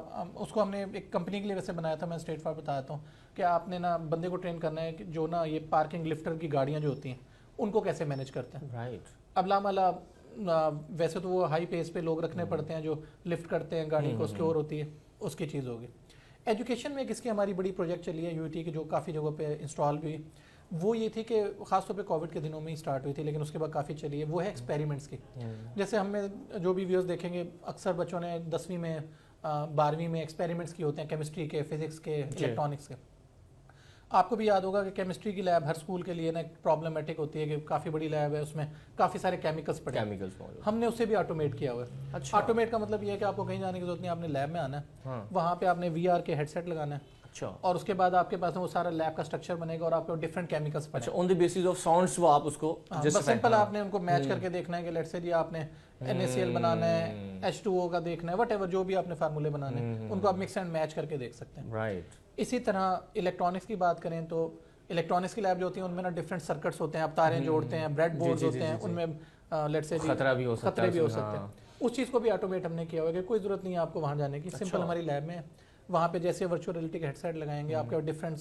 B: उसको हमने एक कंपनी के लिए वैसे बनाया था मैं स्टेट फॉर बताता हूँ कि आपने ना बंदे को ट्रेन करना है कि जो ना ये पार्किंग लिफ्टर की गाड़ियाँ जो होती हैं उनको कैसे मैनेज करते हैं राइट अब अबला माला वैसे तो वो हाई पेस पे लोग रखने पड़ते हैं जो लिफ्ट करते हैं गाड़ी को हम्म, स्क्योर हम्म। होती है उसकी चीज़ होगी एजुकेशन में एक इसकी हमारी बड़ी प्रोजेक्ट चली है यू की जो काफ़ी जगहों पर इंस्टॉल भी वो ये थी कि खासतौर पे कोविड के दिनों में ही स्टार्ट हुई थी लेकिन उसके बाद काफ़ी चली है वो है एक्सपेरिमेंट्स की हम्म। जैसे हमें जो भी व्यूअर्स देखेंगे अक्सर बच्चों ने दसवीं में बारहवीं में एक्सपेरिमेंट्स किए होते हैं केमिस्ट्री के फिजिक्स के इलेक्ट्रॉनिक्स के आपको भी याद होगा कि केमिस्ट्री की लैब हर स्कूल के लिए ना प्रॉब्लमेटिक होती है कि काफ़ी बड़ी लैब है उसमें काफ़ी सारे केमिकल्स पड़े केमिकल्स हमने उसे भी ऑटोमेट किया हुआ है अच्छा ऑटोमेट का मतलब ये है कि आपको कहीं जाने की जरूरत नहीं आपने लैब में आना है हाँ। वहाँ पे आपने वी के हेडसेट लगाना है अच्छा और उसके बाद आपके पास वो सारा लैब का स्ट्रक्चर बनेगा और आपको डिफरेंट केमिकल्स अच्छा
A: on the basis of sounds वो आप उसको हाँ, बस सिंपल आपने उनको मैच हम्म। करके
B: देखना है कि लेट्स से जी आपने NaCl बनाना है हम्म। H2O का देखना है व्हाटएवर जो भी आपने फार्मूले बनाने हैं हम्म। उनको आप मिक्स एंड मैच करके देख सकते हैं
A: राइट
B: इसी तरह इलेक्ट्रॉनिक्स की बात करें तो इलेक्ट्रॉनिक्स की लैब जो होती है उनमें ना डिफरेंट सर्किट्स होते हैं आप तारें जोड़ते हैं ब्रेड बोर्ड होते हैं उनमें लेट्स से खतरा भी हो सकता है खतरे भी हो सकते हैं हाँ। उस चीज़ को भी ऑटोमेट हमने किया हुआ है कोई ज़रूरत नहीं है आपको वहां जाने की सिंपल अच्छा। हमारी लैब में है वहाँ पे जैसे वर्चुअल रियलिटी के हेडसेट लगाएंगे हम्म। आपके डिफरेंट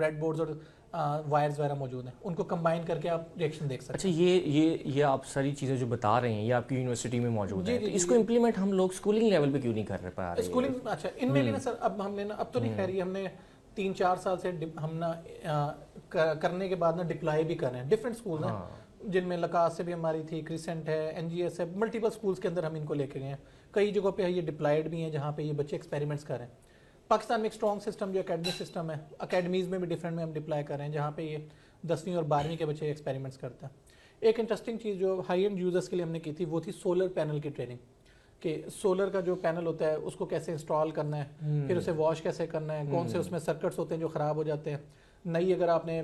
B: ब्रेड बोर्ड और वायर्स वगैरह मौजूद हैं उनको कंबाइन करके आप रिएक्शन देख सकते अच्छा ये
A: ये ये आप सारी चीज़ें जो बता रहे हैं ये आपकी यूनिवर्सिटी में मौजूद है तो इसको इम्प्लीमेंट हम लोग स्कूलिंग लेवल पे क्यों नहीं कर रहे पा रहे स्कूलिंग अच्छा इनमें भी ना हम्म। सर
B: अब हमने ना अब तो नहीं हम्म। खैर ये हमने तीन चार साल से हम ना करने के बाद ना डिप्लाई भी कर रहे हैं डिफरेंट स्कूल हैं हाँ। जिनमें लकास से भी हमारी थी क्रिसेंट है एनजीएस है मल्टीपल स्कूल्स के अंदर हम इनको लेके गए हैं कई जगहों पे ये डिप्लाइड भी हैं जहाँ पे ये बच्चे एक्सपेरिमेंट्स कर रहे हैं पाकिस्तान में एक स्ट्रॉन्ग सिस्टम जो अकेडमिक सिस्टम है अकेडमीज़ में भी डिफरेंट में हम डिप्लाई कर रहे हैं जहाँ पे ये दसवीं और बारहवीं के बच्चे एक्सपेरिमेंट्स करते हैं एक इंटरेस्टिंग चीज़ जो हाई एंड यूज़र्स के लिए हमने की थी वो थी सोलर पैनल की ट्रेनिंग कि सोलर का जो पैनल होता है उसको कैसे इंस्टॉल करना है हम्म। फिर उसे वॉश कैसे करना है कौन से हम्म। उसमें सर्कट्स होते हैं जो ख़राब हो जाते हैं नई अगर आपने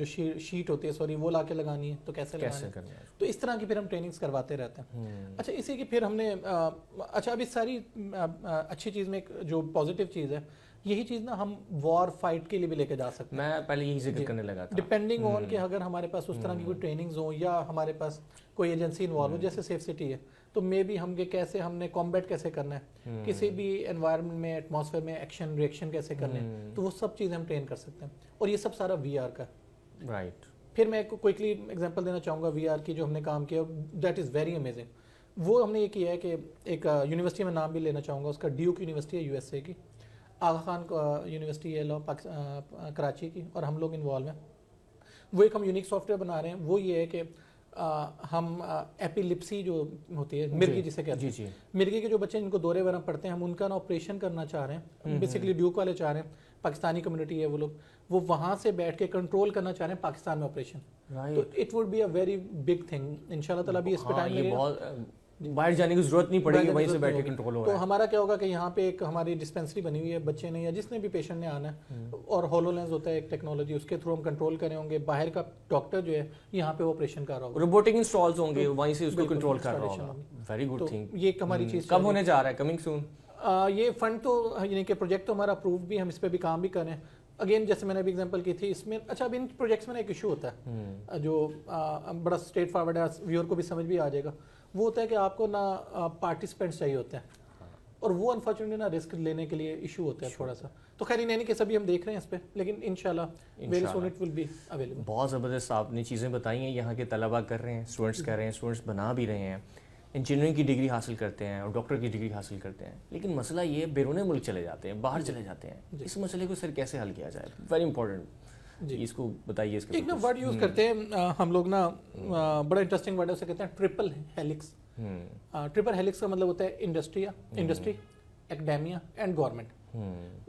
B: जो शीट होती है सॉरी वो ला के लगानी है तो कैसे कैसे करनी है तो इस तरह की फिर हम ट्रेनिंग्स करवाते रहते हैं हम्म। अच्छा इसी की फिर हमने अच्छा अभी सारी अच्छी चीज़ में जो पॉजिटिव चीज़ है यही चीज़ ना हम वॉर फाइट के लिए भी
A: लेके जा सकते हैं मैं पहले यही जिक्र करने लगा था डिपेंडिंग ऑन हम्म। कि
B: अगर हमारे पास उस तरह की कोई ट्रेनिंग्स हम्म। हो या हमारे पास कोई एजेंसी इन्वॉल्व हो जैसे सेफ सिटी है तो मे बी हमके कैसे हमने कॉम्बैट कैसे करना है हम्म। किसी भी एनवायरनमेंट में एटमोसफेयर में एक्शन रिएक्शन कैसे करने है हम्म। तो वो सब चीज़ें हम ट्रेन कर सकते हैं और ये सब सारा वी का राइट right. फिर मैं क्विकली एग्जाम्पल देना चाहूँगा वी की जो हमने काम किया दैट इज़ वेरी अमेजिंग वो हमने ये किया है कि एक यूनिवर्सिटी uh, में नाम भी लेना चाहूँगा उसका ड्यूक यूनिवर्सिटी है यूएसए की आगा खान यूनिवर्सिटी uh, है लॉ uh, कराची की और हम लोग इन्वॉल्व हैं वो एक हम यूनिक सॉफ्टवेयर बना रहे हैं वो ये है कि आ, हम एपिलिप्सी जो होती है मिर्गी जिसे कहते हैं मिर्गी के जो बच्चे इनको दौरे वरम पड़ते हैं हम उनका ना ऑपरेशन करना चाह रहे हैं बेसिकली हम्म, ड्यूक हम्म। वाले चाह रहे हैं पाकिस्तानी कम्युनिटी है वो लोग वो वहाँ से बैठ के कंट्रोल करना चाह रहे हैं पाकिस्तान में ऑपरेशन तो it would be a very big thing in ताला भी हाँ, इस पे टाइम बाहर जाने की जरूरत नहीं पड़ेगी वहीं से बैठ के कंट्रोल हो तो हमारा क्या होगा कि यहाँ पे एक हमारी डिस्पेंसरी बनी हुई है बच्चे ने या जिसने भी पेशेंट ने आना है हम्म। और होलोलेंस होता है एक टेक्नोलॉजी उसके थ्रू हम कंट्रोल करें होंगे बाहर का डॉक्टर जो है यहाँ पे ऑपरेशन कर रहा होगा रोबोटिक इंस्टॉल्स होंगे तो वहीं से उसको कंट्रोल कर रहा होगा
A: वेरी गुड थिंग ये एक हमारी हम्म। चीज कब होने जा रहा है कमिंग सून
B: ये फंड तो यानी कि प्रोजेक्ट तो हमारा अप्रूव भी हम इस पर भी काम भी करें अगेन जैसे मैंने अभी एग्जांपल की थी इसमें अच्छा अब इन प्रोजेक्ट्स में ना एक इशू होता है हम्म। जो बड़ा स्ट्रेट फॉरवर्ड है व्यूअर को भी समझ भी आ जाएगा वो होता है कि आपको ना पार्टिसिपेंट्स चाहिए होते हैं हाँ। और वो अनफॉर्चुनेटली ना रिस्क लेने के लिए इशू होता है थोड़ा सा तो खैर इन के सभी हम देख रहे हैं इस पर लेकिन इनशाला विल बी अवेलेबल
A: बहुत ज़बरदस्त आपने चीज़ें बताई हैं यहाँ के तलबा कर रहे हैं स्टूडेंट्स कर रहे हैं स्टूडेंट्स बना भी रहे हैं इंजीनियरिंग की डिग्री हासिल करते हैं और डॉक्टर की डिग्री हासिल करते हैं लेकिन मसला ये बैरून मुल्क चले जाते हैं बाहर चले जाते हैं इस मसले को सर कैसे हल किया जाए वेरी इंपॉर्टेंट इसको बताइए इसके एक ना वर्ड हम्म। यूज करते
B: हैं हम लोग ना हम्म। बड़ा इंटरेस्टिंग वर्ड उसे कहते हैं ट्रिपल हेलिक्स ट्रिपल हेलिक्स का मतलब होता है industria industry academia and government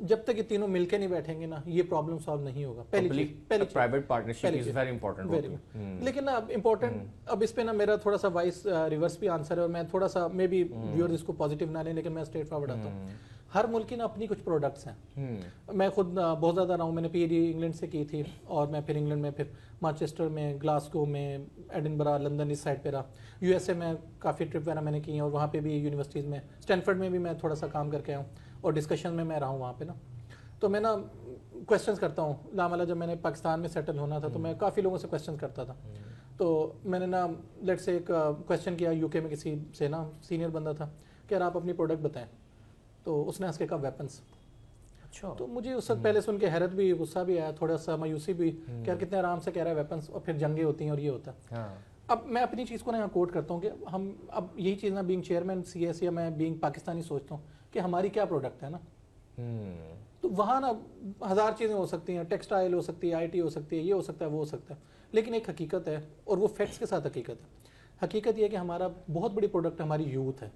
B: जब तक ये तीनों मिलके नहीं बैठेंगे ना ये प्रॉब्लम सॉल्व नहीं होगा पहली
A: पहली private partnership is very important
B: लेकिन ना इंपॉर्टेंट हम्म। अब इस पे ना मेरा थोड़ा सा वाइस रिवर्स भी आंसर है और मैं थोड़ा सा मे बी व्यूअर्स इसको पॉजिटिव ना लें लेकिन मैं स्ट्रेट फॉरवर्ड आता हूं हर मुल्क की ना अपनी कुछ प्रोडक्ट्स हैं हम्म। मैं खुद बहुत ज़्यादा रहा हूँ मैंने पी इंग्लैंड से की थी और मैं फिर इंग्लैंड में फिर मानचेस्टर में ग्लासगो में एडिनबरा लंदन इस साइड पे रहा यूएसए में काफ़ी ट्रिप वगैरह मैंने की हैं और वहाँ पे भी यूनिवर्सिटीज़ में स्टैनफर्ड में भी मैं थोड़ा सा काम करके आऊँ और डिस्कशन में मैं रहा हूँ वहाँ पर ना तो मैं ना क्वेश्चन करता हूँ लामला जब मैंने पाकिस्तान में सेटल होना था तो हम्म। मैं काफ़ी लोगों से क्वेश्चन करता था हम्म। तो मैंने ना लेट से एक क्वेश्चन किया यूके में किसी से ना सीनियर बंदा था कि यार आप अपनी प्रोडक्ट बताएं तो उसने हंस के कहा वेपन्स अच्छा तो मुझे उस वक्त हम्म। पहले सुन के हैरत भी गुस्सा भी आया थोड़ा सा मायूसी भी क्या हम्म। कितने आराम से कह रहा है वेपन्स और फिर जंगे होती हैं और ये होता है हाँ। अब मैं अपनी चीज़ को ना यहाँ कोट करता हूँ कि हम अब यही चीज़ ना बींग चेयरमैन सी एस या मैं बींग पाकिस्तानी सोचता हूँ कि हमारी क्या प्रोडक्ट है ना
A: हम्म।
B: तो वहाँ ना हज़ार चीज़ें हो सकती हैं टेक्सटाइल हो सकती है आईटी हो सकती है ये हो सकता है वो हो सकता है लेकिन एक हकीकत है और वो फैक्ट्स के साथ हकीकत है हकीकत यह है कि हमारा बहुत बड़ी प्रोडक्ट हमारी यूथ है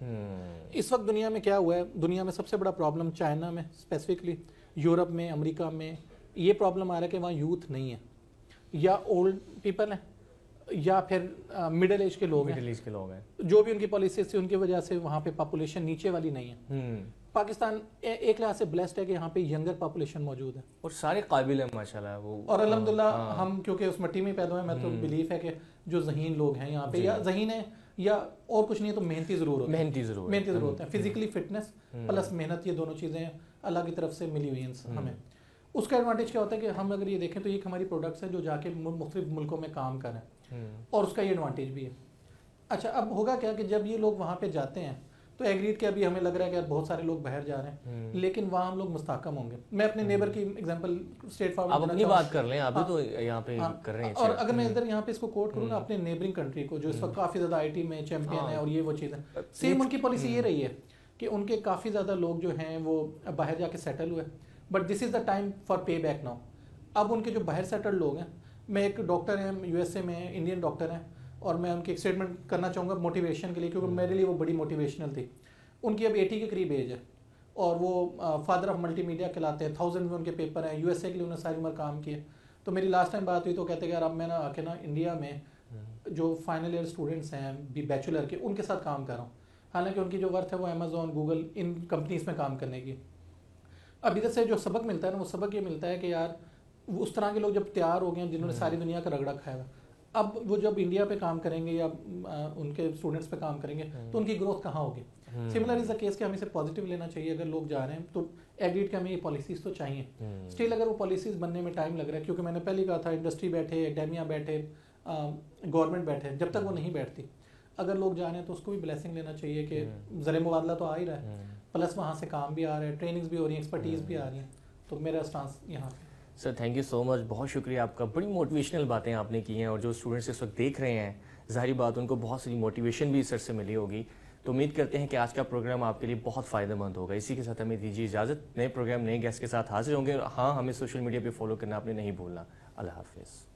A: हम्म।
B: इस वक्त दुनिया में क्या हुआ है दुनिया में सबसे बड़ा प्रॉब्लम चाइना में स्पेसिफिकली यूरोप में अमेरिका में ये प्रॉब्लम आ रहा है कि वहाँ यूथ नहीं है या ओल्ड पीपल हैं या फिर मिडिल एज के लोग मिडिल एज के लोग हैं जो भी उनकी पॉलिसीज थी उनकी वजह से वहाँ पे पॉपुलेशन नीचे वाली नहीं है हम्म। पाकिस्तान एक लिहाज से ब्लेस्ड है कि यहाँ पे यंगर पॉपुलेशन मौजूद है
A: और सारे काबिल हैं माशाल्लाह वो और अलहमदिल्ला हाँ। हम
B: क्योंकि उस मट्टी में पैदा हुए मैं तो बिलीफ हम्म। है कि जो जहीन लोग हैं यहाँ पे या जहीन है या और कुछ नहीं है तो मेहनती जरूर होती है मेहनती जरूर मेहनती जरूर होते हैं फिजिकली फिटनेस प्लस मेहनत ये दोनों चीज़ें अल्लाह की तरफ से मिली हुई हैं हम्म। हमें उसका एडवांटेज क्या होता है कि हम अगर ये देखें तो एक हमारी प्रोडक्ट्स हैं जो जाके मुख्तलिफ मुल्कों में काम करें हम्म। और उसका ये एडवांटेज भी है अच्छा अब होगा क्या कि जब ये लोग वहाँ पर जाते हैं तो एग्रीड के अभी हमें लग रहा है कि यार बहुत सारे लोग बाहर जा रहे हैं हम्म। लेकिन वहाँ हम लोग मुस्तकम होंगे मैं अपने नेबर हम्म। की एग्जाम्पल स्टेट फार्म अपनी बात कर लें आप तो हाँ। यहाँ पे हाँ। कर रहे हैं और अगर मैं हम्म। इधर यहाँ पे इसको कोट करूंगा अपने नेबरिंग कंट्री को जो इस वक्त काफ़ी ज़्यादा आई में चैंपियन है हाँ। और ये वो चीज़ है सेम उनकी पॉलिसी ये रही है कि उनके काफ़ी ज़्यादा लोग जो हैं वो बाहर जाके सेटल हुए but this is the time for pay back now अब उनके जो बाहर सेटल्ड लोग हैं मैं एक डॉक्टर हैं यूएसए में इंडियन डॉक्टर हैं और मैं उनकी एक्साइटमेंट करना चाहूँगा मोटिवेशन के लिए क्योंकि हम्म। मेरे लिए वो बड़ी मोटिवेशनल थी उनकी अब एटी के करीब एज है और वो फादर ऑफ मल्टी मीडिया कहलाते हैं थाउजेंड में उनके पेपर हैं यूएसए के लिए उन्होंने सारी उम्र काम किए तो मेरी लास्ट टाइम बात हुई तो कहते हैं यार अब मैं ना आके ना इंडिया में हम्म। जो फाइनल ईयर स्टूडेंट्स हैं बी बैचलर के उनके साथ काम कर रहा हूँ हालांकि उनकी जो वर्थ है वो अमेजोन गूगल इन कंपनीज में काम करने की अब इधर से जो सबक मिलता है ना वो सबक ये मिलता है कि यार उस तरह के लोग जब तैयार हो गए हैं जिन्होंने हम्म। सारी दुनिया का रगड़ा खाया हुआ अब वो जब इंडिया पे काम करेंगे या उनके स्टूडेंट्स पे काम करेंगे हम्म। तो उनकी ग्रोथ कहाँ होगी सिमिलर इज द केस कि हमें इसे पॉजिटिव लेना चाहिए अगर लोग जा रहे हैं तो एग्रीड के हमें ये पॉलिसीज तो चाहिए स्टिल हम्म। अगर वो पॉलिसीज बनने में टाइम लग रहा है क्योंकि मैंने पहले कहा था इंडस्ट्री बैठे एकेडेमिया बैठे गवर्नमेंट बैठे जब तक वो हम्म। नहीं बैठती अगर लोग जा रहे हैं तो उसको भी ब्लेसिंग लेना चाहिए कि ज़र मुबादला तो आ ही रहा है प्लस वहाँ से काम भी आ रहा है ट्रेनिंग्स भी हो रही हैं एक्सपर्टीज़ भी आ रही हैं तो मेरा स्टांस यहाँ
A: sir thank you so much बहुत शुक्रिया आपका बड़ी मोटिवेशनल बातें आपने की हैं और जो स्टूडेंट्स इस वक्त देख रहे हैं ज़ाहरी बात उनको बहुत सारी मोटिवेशन भी सर से मिली होगी तो उम्मीद करते हैं कि आज का प्रोग्राम आपके लिए बहुत फ़ायदेमंद होगा इसी के साथ हमें दीजिए इजाज़त नए प्रोग्राम नए गेस्ट के साथ हाजिर होंगे हाँ हमें सोशल मीडिया पर फॉलो करना आपने नहीं भूलना अल्लाह हाफिज़